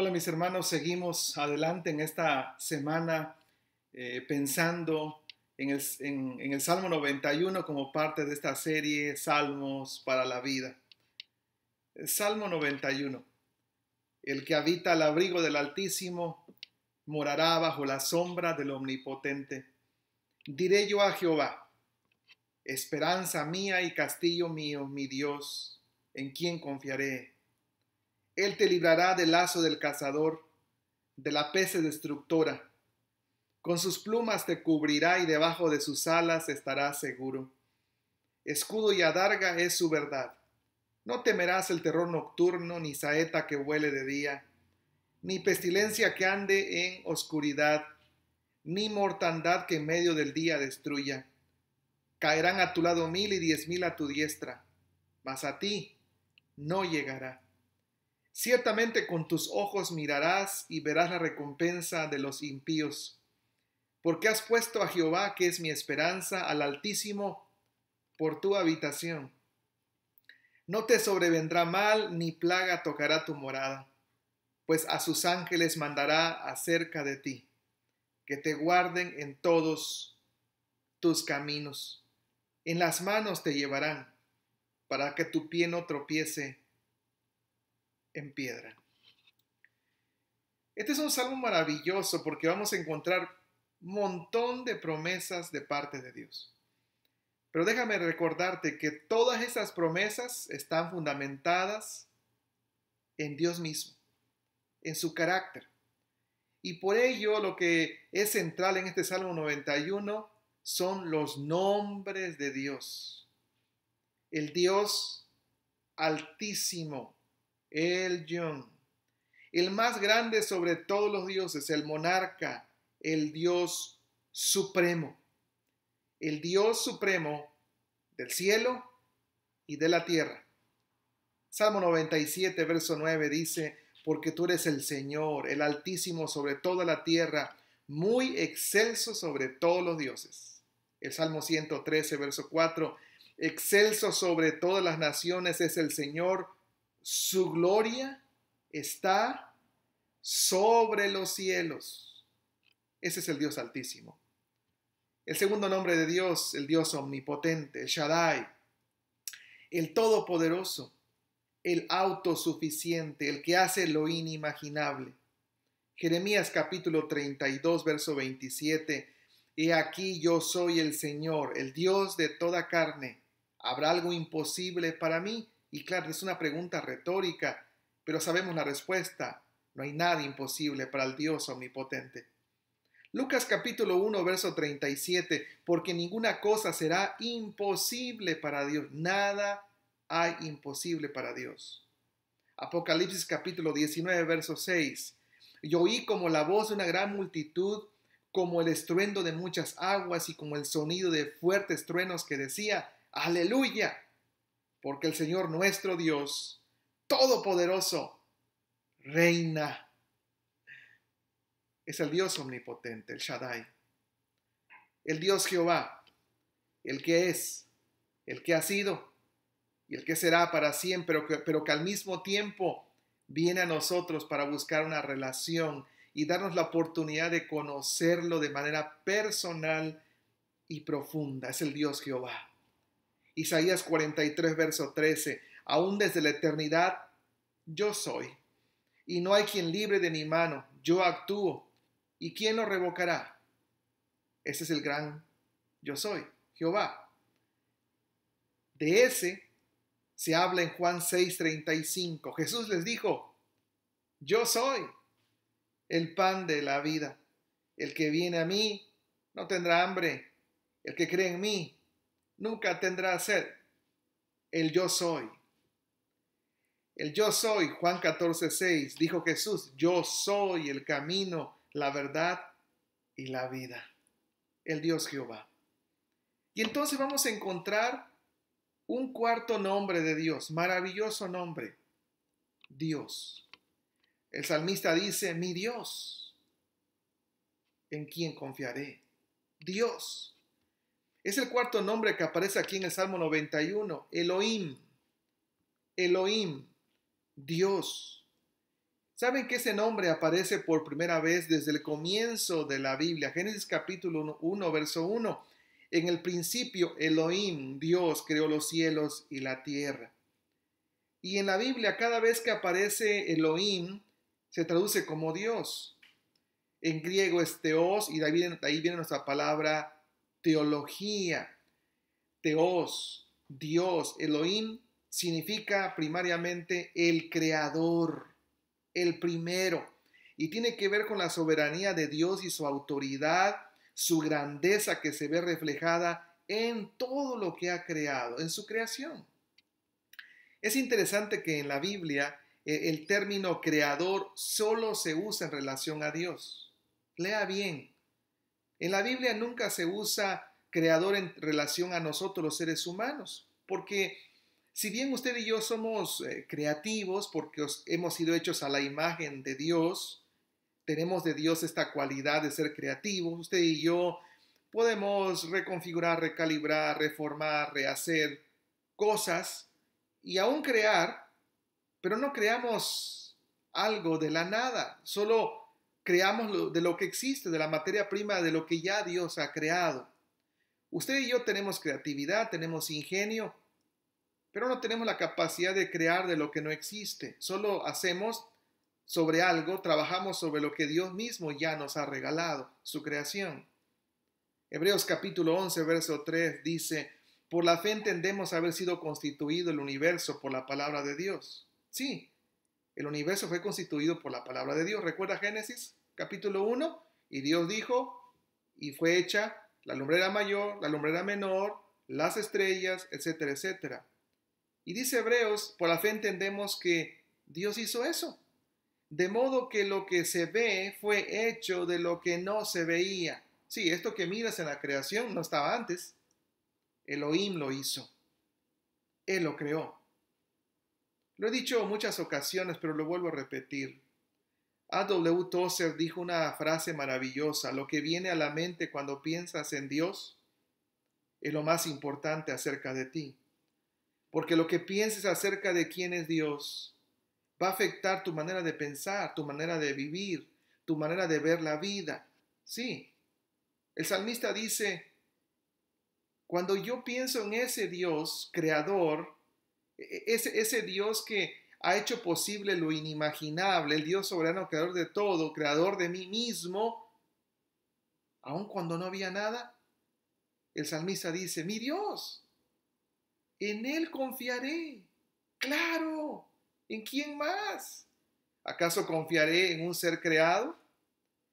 Hola mis hermanos, seguimos adelante en esta semana eh, pensando en el, Salmo 91 como parte de esta serie Salmos para la vida. Salmo 91. El que habita al abrigo del Altísimo morará bajo la sombra del Omnipotente. Diré yo a Jehová, esperanza mía y castillo mío, mi Dios, en quien confiaré él te librará del lazo del cazador, de la peste destructora. Con sus plumas te cubrirá y debajo de sus alas estarás seguro. Escudo y adarga es su verdad. No temerás el terror nocturno, ni saeta que huele de día, ni pestilencia que ande en oscuridad, ni mortandad que en medio del día destruya. Caerán a tu lado mil y diez mil a tu diestra, mas a ti no llegará. Ciertamente con tus ojos mirarás y verás la recompensa de los impíos. Porque has puesto a Jehová, que es mi esperanza, al Altísimo, por tu habitación. No te sobrevendrá mal, ni plaga tocará tu morada, pues a sus ángeles mandará acerca de ti, que te guarden en todos tus caminos. En las manos te llevarán, para que tu pie no tropiece en piedra. Este es un salmo maravilloso porque vamos a encontrar montón de promesas de parte de Dios. Pero déjame recordarte que todas esas promesas están fundamentadas en Dios mismo, en su carácter. Y por ello lo que es central en este Salmo 91 son los nombres de Dios. El Dios altísimo, el el más grande sobre todos los dioses, el monarca, el Dios supremo, el Dios supremo del cielo y de la tierra. Salmo 97, verso 9 dice, porque tú eres el Señor, el Altísimo sobre toda la tierra, muy excelso sobre todos los dioses. El Salmo 113, verso 4, excelso sobre todas las naciones es el Señor, su gloria está sobre los cielos. Ese es el Dios altísimo. El segundo nombre de Dios, el Dios omnipotente, Shaddai, el todopoderoso, el autosuficiente, el que hace lo inimaginable. Jeremías capítulo 32, verso 27. He aquí yo soy el Señor, el Dios de toda carne. ¿Habrá algo imposible para mí? Y claro, es una pregunta retórica, pero sabemos la respuesta. No hay nada imposible para el Dios omnipotente. Lucas capítulo 1, verso 37, porque ninguna cosa será imposible para Dios. Nada hay imposible para Dios. Apocalipsis capítulo 19, verso 6. Y oí como la voz de una gran multitud, como el estruendo de muchas aguas y como el sonido de fuertes truenos que decía, aleluya, porque el Señor nuestro Dios, todopoderoso, reina. Es el Dios omnipotente, el Shaddai, el Dios Jehová, el que es, el que ha sido y el que será para siempre, pero que, pero que al mismo tiempo viene a nosotros para buscar una relación y darnos la oportunidad de conocerlo de manera personal y profunda. Es el Dios Jehová. Isaías 43, verso 13, aún desde la eternidad, yo soy. Y no hay quien libre de mi mano, yo actúo. ¿Y quién lo revocará? Ese es el gran yo soy, Jehová. De ese se habla en Juan 6:35. Jesús les dijo, yo soy el pan de la vida. El que viene a mí no tendrá hambre. El que cree en mí nunca tendrá ser El yo soy. El yo soy, Juan 14, 6, dijo Jesús, yo soy el camino, la verdad y la vida. El Dios Jehová. Y entonces vamos a encontrar un cuarto nombre de Dios, maravilloso nombre, Dios. El salmista dice, mi Dios, en quien confiaré. Dios. Es el cuarto nombre que aparece aquí en el Salmo 91. Elohim. Elohim. Dios. ¿Saben que ese nombre aparece por primera vez desde el comienzo de la Biblia? Génesis capítulo 1, verso 1. En el principio, Elohim, Dios, creó los cielos y la tierra. Y en la Biblia, cada vez que aparece Elohim, se traduce como Dios. En griego es Teos, y ahí viene, nuestra palabra teología. Teos, Dios, Elohim significa primariamente el creador, el primero, y tiene que ver con la soberanía de Dios y su autoridad, su grandeza que se ve reflejada en todo lo que ha creado, en su creación. Es interesante que en la Biblia eh, el término creador solo se usa en relación a Dios. Lea bien, en la Biblia nunca se usa creador en relación a nosotros los seres humanos, porque si bien usted y yo somos eh, creativos porque hemos sido hechos a la imagen de Dios, tenemos de Dios esta cualidad de ser creativos, usted y yo podemos reconfigurar, recalibrar, reformar, rehacer cosas y aún crear, pero no creamos algo de la nada, solo creamos de lo que existe, de la materia prima, de lo que ya Dios ha creado. Usted y yo tenemos creatividad, tenemos ingenio, pero no tenemos la capacidad de crear de lo que no existe. Solo hacemos sobre algo, trabajamos sobre lo que Dios mismo ya nos ha regalado, su creación. Hebreos capítulo 11, verso 3 dice, por la fe entendemos haber sido constituido el universo por la palabra de Dios. Sí, el universo fue constituido por la palabra de Dios. ¿Recuerda Génesis? capítulo 1, y Dios dijo, y fue hecha la lumbrera mayor, la lumbrera menor, las estrellas, etcétera, etcétera. Y dice Hebreos, por la fe entendemos que Dios hizo eso. De modo que lo que se ve fue hecho de lo que no se veía. Sí, esto que miras en la creación no estaba antes. Elohim lo hizo. Él lo creó. Lo he dicho muchas ocasiones, pero lo vuelvo a repetir. A.W. Tozer dijo una frase maravillosa, lo que viene a la mente cuando piensas en Dios es lo más importante acerca de ti, porque lo que pienses acerca de quién es Dios va a afectar tu manera de pensar, tu manera de vivir, tu manera de ver la vida. Sí, el salmista dice, cuando yo pienso en ese Dios creador, e-, e-, ese Dios que, ha hecho posible lo inimaginable, el Dios soberano, creador de todo, creador de mí mismo, aun cuando no había nada. El salmista dice, mi Dios, en Él confiaré. Claro, ¿en quién más? ¿Acaso confiaré en un ser creado?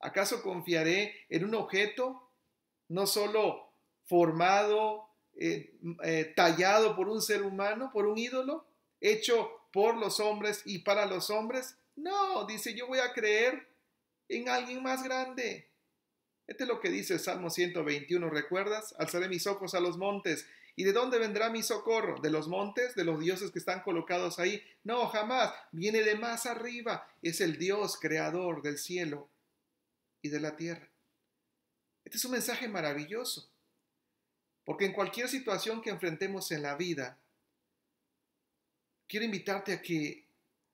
¿Acaso confiaré en un objeto no solo formado, eh, eh, tallado por un ser humano, por un ídolo, hecho por los hombres y para los hombres. No, dice, yo voy a creer en alguien más grande. Este es lo que dice Salmo 121, ¿recuerdas? Alzaré mis ojos a los montes. ¿Y de dónde vendrá mi socorro? ¿De los montes? ¿De los dioses que están colocados ahí? No, jamás. Viene de más arriba. Es el Dios creador del cielo y de la tierra. Este es un mensaje maravilloso. Porque en cualquier situación que enfrentemos en la vida, quiero invitarte a que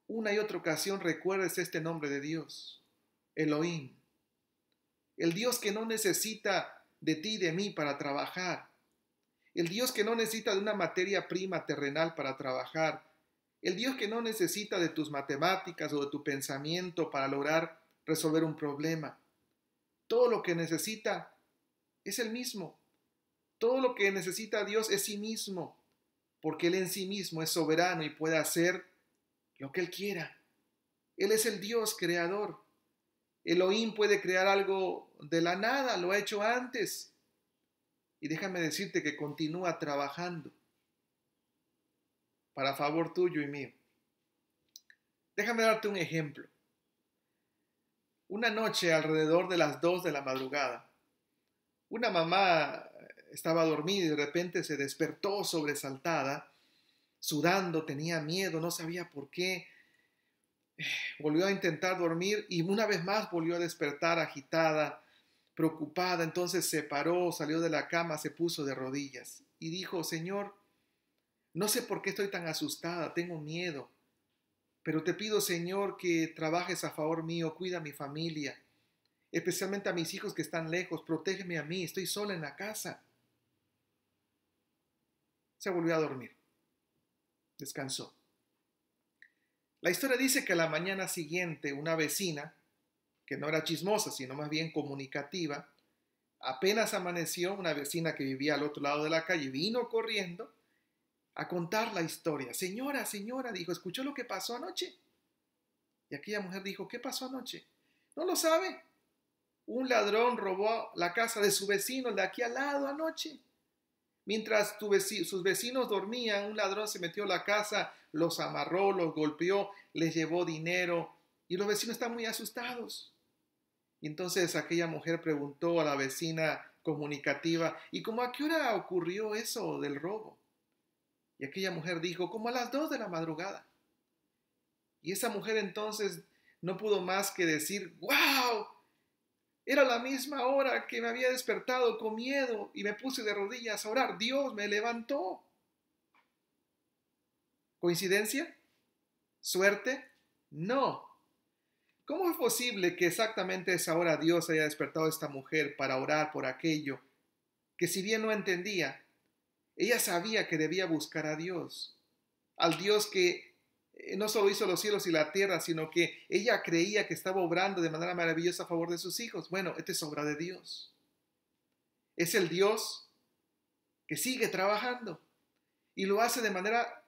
una y otra ocasión recuerdes este nombre de Dios, Elohim, el Dios que no necesita de ti y de mí para trabajar, el Dios que no necesita de una materia prima terrenal para trabajar, el Dios que no necesita de tus matemáticas o de tu pensamiento para lograr resolver un problema. Todo lo que necesita es el mismo. Todo lo que necesita Dios es sí mismo porque Él en sí mismo es soberano y puede hacer lo que Él quiera. Él es el Dios creador. Elohim puede crear algo de la nada, lo ha hecho antes. Y déjame decirte que continúa trabajando para favor tuyo y mío. Déjame darte un ejemplo. Una noche alrededor de las 2 de la madrugada, una mamá estaba dormida y de repente se despertó sobresaltada, sudando, tenía miedo, no sabía por qué. Volvió a intentar dormir y una vez más volvió a despertar agitada, preocupada. Entonces se paró, salió de la cama, se puso de rodillas y dijo, Señor, no sé por qué estoy tan asustada, tengo miedo, pero te pido, Señor, que trabajes a favor mío, cuida a mi familia, especialmente a mis hijos que están lejos, protégeme a mí, estoy sola en la casa se volvió a dormir. Descansó. La historia dice que a la mañana siguiente una vecina, que no era chismosa, sino más bien comunicativa, apenas amaneció, una vecina que vivía al otro lado de la calle vino corriendo a contar la historia. Señora, señora, dijo, ¿escuchó lo que pasó anoche? Y aquella mujer dijo, ¿qué pasó anoche? No lo sabe. Un ladrón robó la casa de su vecino, de aquí al lado anoche. Mientras sus vecinos dormían, un ladrón se metió a la casa, los amarró, los golpeó, les llevó dinero y los vecinos están muy asustados. Y entonces aquella mujer preguntó a la vecina comunicativa, ¿y cómo a qué hora ocurrió eso del robo? Y aquella mujer dijo, como a las dos de la madrugada. Y esa mujer entonces no pudo más que decir, ¡Wow! Era la misma hora que me había despertado con miedo y me puse de rodillas a orar. Dios me levantó. ¿Coincidencia? ¿Suerte? No. ¿Cómo es posible que exactamente a esa hora Dios haya despertado a esta mujer para orar por aquello que si bien no entendía, ella sabía que debía buscar a Dios, al Dios que eh, no solo hizo los cielos y la tierra, sino que ella creía que estaba obrando de manera maravillosa a favor de sus hijos. Bueno, esta es obra de Dios. Es el Dios que sigue trabajando y lo hace de manera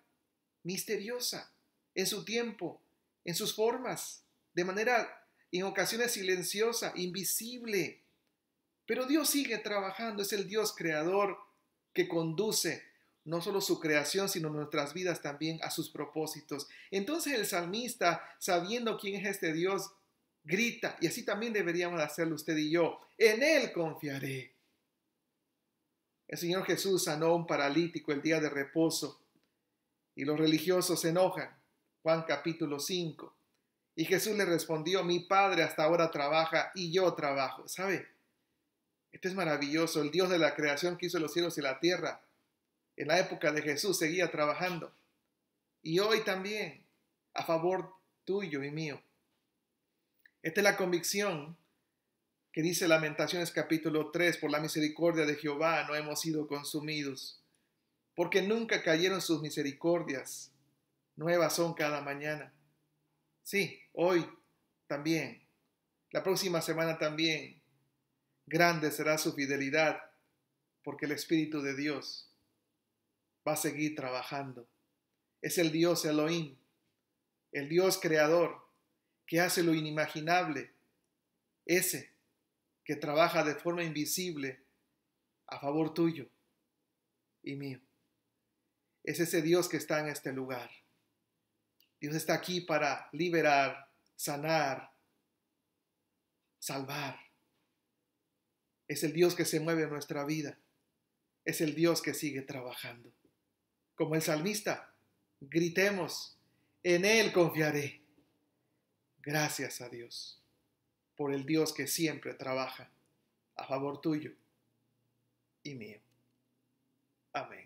misteriosa, en su tiempo, en sus formas, de manera en ocasiones silenciosa, invisible. Pero Dios sigue trabajando, es el Dios creador que conduce no solo su creación, sino nuestras vidas también a sus propósitos. Entonces el salmista, sabiendo quién es este Dios, grita, y así también deberíamos hacerlo usted y yo, en Él confiaré. El Señor Jesús sanó a un paralítico el día de reposo, y los religiosos se enojan. Juan capítulo 5. Y Jesús le respondió, mi Padre hasta ahora trabaja y yo trabajo. ¿Sabe? Esto es maravilloso, el Dios de la creación que hizo los cielos y la tierra en la época de Jesús seguía trabajando. Y hoy también, a favor tuyo y mío. Esta es la convicción que dice Lamentaciones capítulo 3, por la misericordia de Jehová no hemos sido consumidos, porque nunca cayeron sus misericordias, nuevas son cada mañana. Sí, hoy también, la próxima semana también, grande será su fidelidad, porque el Espíritu de Dios va a seguir trabajando. Es el Dios Elohim, el Dios creador, que hace lo inimaginable, ese que trabaja de forma invisible a favor tuyo y mío. Es ese Dios que está en este lugar. Dios está aquí para liberar, sanar, salvar. Es el Dios que se mueve en nuestra vida. Es el Dios que sigue trabajando como el salmista, gritemos, en Él confiaré. Gracias a Dios, por el Dios que siempre trabaja a favor tuyo y mío. Amén.